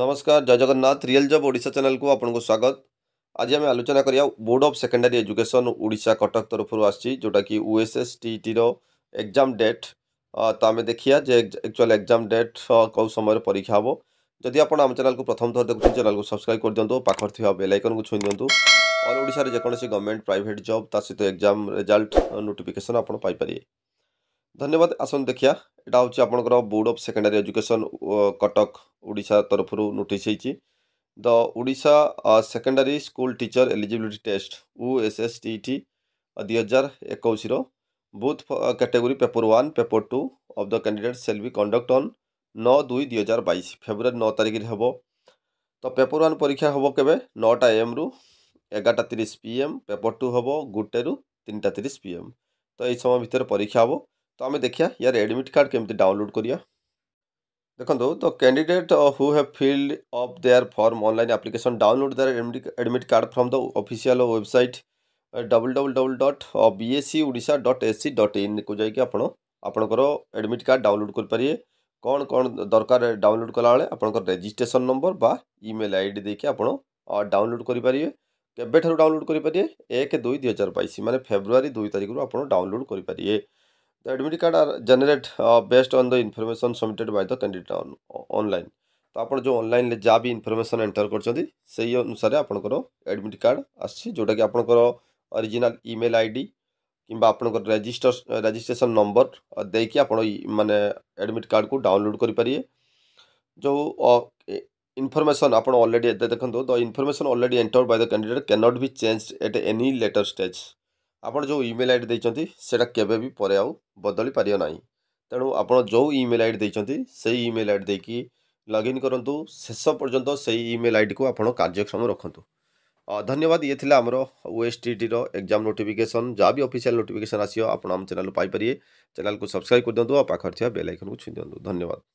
ନମସ୍କାର ଜୟ Jagannath real job Odisha ଚ୍ୟାନେଲକୁ ଆପଣଙ୍କୁ ସ୍ୱାଗତ ଆଜି ଆମେ ଆଲୋଚନା କରିବା board of secondary education Odisha Cuttack ତରଫରୁ ଆସିଛି ଯେଉଁଟାକି ଓ ଏସ୍ ଏସ୍ ଟିଇଟିର ଏକ୍ଜାମ୍ ଡେଟ୍ ତ ଆମେ ଦେଖିବା ଯେ ଆକ୍ଚୁଆଲି ଏକ୍ଜାମ୍ ଡେଟ୍ କେଉଁ ସମୟରେ ପରୀକ୍ଷା ହେବ ଯଦି ଆପଣ ଆମ ଚ୍ୟାନେଲକୁ ପ୍ରଥମ ଥର ଦେଖୁଛନ୍ତି ଚ୍ୟାନେଲକୁ ସବସ୍କ୍ରାଇବ୍ କରିଦିଅନ୍ତୁ ପାଖରେ ଥିବା ବେଲ୍ ଆଇକନ୍କୁ ଛୁଇଁ ଦିଅନ୍ତୁ ଅଲ୍ ଓଡ଼ିଶାରେ ଯେକୌଣସି ଗଭର୍ଣ୍ଣମେଣ୍ଟ ପ୍ରାଇଭେଟ୍ ଜବ୍ ତା ସହିତ ଏକ୍ଜାମ୍ ରେଜଲ୍ଟ ନୋଟିଫିକେସନ୍ ଆପଣ ପାଇପାରିବେ ଧନ୍ୟବାଦ ଆସନ୍ତୁ ଦେଖିବା ଏଇଟା ହେଉଛି ଆପଣଙ୍କର board of secondary education Cuttack Odisha ତରଫରୁ ନୋଟିସ୍ ହେଇଛି the Odisha secondary school teacher eligibility test ୟୁ ଏସ୍ ଏସ୍ ଟି ଟି ଦୁଇ ହଜାର ଏକୋଇଶର both category paper one paper two of the candidate shall be conduct on ନଅ ଦୁଇ ଦୁଇ ହଜାର ବାଇଶ ଫେବୃଆରୀ ନଅ ତାରିଖରେ ହେବ ତ ପେପର ୱାନ୍ ପରୀକ୍ଷା ହେବ କେବେ ନଅଟା ଏମ୍ରୁ ଏଗାରଟା ତିରିଶ ପି ଏମ୍ ପେପର ଟୁ ହେବ ଗୋଟେରୁ ତିନିଟା ତିରିଶ ପି ଏମ୍ ତ ଏହି ସମୟ ଭିତରେ ପରୀକ୍ଷା ହେବ ତ ଆମେ ଦେଖିବା ୟାର ଆଡ଼ମିଟ୍ କାର୍ଡ଼ କେମିତି ଡାଉନଲୋଡ଼୍ କରିବା देखो the candidate who have filled up their form online application download their admit card from the official website www.bscodisha.ac.in को जाई के आपनो आपन करो एडमिट कार्ड डाउनलोड कर परिए कौन कौन दरकार डाउनलोड कला वाले आपन कर रजिस्ट्रेशन नंबर बा ईमेल आईडी देके आपनो डाउनलोड कर परिए केबे थरो डाउनलोड कर परिए दुई हजार 2022 माने फेब्रुवारी दुई तारिख रो आपनो डाउनलोड कर परिए The admit card are generate uh, based on the information submitted by the candidate on, online. ତ ଆପଣ ଯେଉଁ ଅନଲାଇନ୍ରେ ଯାହା ବି ଇନଫର୍ମେସନ୍ ଏଣ୍ଟର୍ କରିଛନ୍ତି ସେଇ ଅନୁସାରେ ଆପଣଙ୍କର ଆଡ଼ମିଟ୍ କାର୍ଡ଼ ଆସିଛି ଯେଉଁଟାକି ଆପଣଙ୍କର ଅରିଜିନାଲ୍ ଇମେଲ୍ ଆଇ ଡ଼ି କିମ୍ବା ଆପଣଙ୍କର ରେଜିଷ୍ଟର ରେଜିଷ୍ଟ୍ରେସନ୍ ନମ୍ବର ଦେଇକି ଆପଣ ମାନେ ଆଡ଼ମିଟ୍ କାର୍ଡ଼କୁ ଡାଉନଲୋଡ଼୍ କରିପାରିବେ ଯେଉଁ ଇନଫର୍ମେସନ୍ ଆପଣ ଅଲରେଡ଼ି ଦେଖନ୍ତୁ the information already enter by the candidate can not be change at any later stage ଆପଣ ଯେଉଁ ଇମେଲ୍ ଆଇ ଡ଼ି ଦେଇଛନ୍ତି ସେଇଟା କେବେ ବି ପରେ ଆଉ ବଦଳି ପାରିବ ନାହିଁ ତେଣୁ ଆପଣ ଯେଉଁ ଇମେଲ୍ ଆଇ ଡ଼ି ଦେଇଛନ୍ତି ସେଇ ଇମେଲ୍ ଆଇ ଡ଼ି ଦେଇକି ଲଗ୍ଇନ୍ କରନ୍ତୁ ଶେଷ ପର୍ଯ୍ୟନ୍ତ ସେଇ ଇମେଲ୍ ଆଇଡ଼ିକୁ ଆପଣ କାର୍ଯ୍ୟକ୍ଷମ ରଖନ୍ତୁ ଧନ୍ୟବାଦ ଇଏ ଥିଲା ଆମର ଓଏସ୍ଟିଟିର ଏକ୍ଜାମ୍ ନୋଟିଫିକେସନ୍ ଯାହା ବି ଅଫିସିଆଲ୍ ନୋଟିଫିକେସନ୍ ଆସିବ ଆପଣ ଆମ ଚ୍ୟାନେଲ୍ରୁ ପାଇପାରିବେ ଚ୍ୟାନେଲ୍କୁ ସବସ୍କ୍ରାଇବ୍ କରିଦିଅନ୍ତୁ ଆଉ ପାଖରେ ଥିବା ବେଲ୍ ଆଇକନ୍କୁ ଛୁଇଁ ଦିଅନ୍ତୁ ଧନ୍ୟବାଦ